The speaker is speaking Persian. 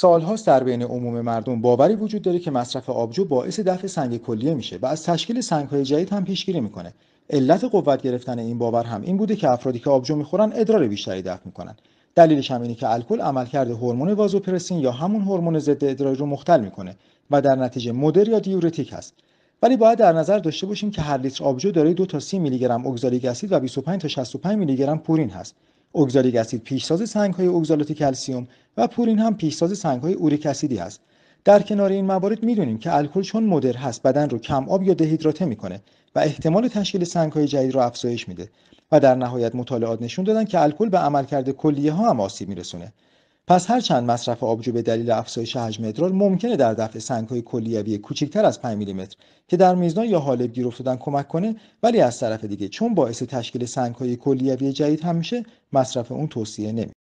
سالها در بین عموم مردم باوری وجود داره که مصرف آبجو باعث دفع سنگ کلیه میشه و از تشکیل سنگهای جدید هم پیشگیری میکنه علت قوت گرفتن این باور هم این بوده که افرادی که آبجو میخورن ادرار بیشتری دفع میکنن دلیلش هم اینه که الکل عملکرد هورمون وازوپرسین یا همون هورمون ضد ادراری رو مختل میکنه و در نتیجه مدر یا دیورتیک هست ولی باید در نظر داشته باشیم که هر لیتر آبجو دارای 2 تا 3 میلی گرم اگزالیک و 25 تا 65 میلی گرم پورین هست اگزالیک اسید پیشساز سنگ های اگزالات کلسیوم و پورین هم پیشساز سنگ های اوریک اسیدی است در کنار این موارد میدونیم که الکل چون مدر هست بدن رو کم آب یا دهیدراته میکنه و احتمال تشکیل سنگ های جدید رو افزایش میده و در نهایت مطالعات نشون دادن که الکل به عملکرد کلیه ها هم آسیب میرسونه پس چند مصرف آبجو به دلیل افزایش حجم ادرار ممکنه در دفع سنگهای کلیوی کوچکتر از 5 میلیمتر که در میزنا یا حالب گیر افتادن کمک کنه ولی از طرف دیگه چون باعث تشکیل سنگهای کلیوی جدید هم میشه مصرف اون توصیه نمیشه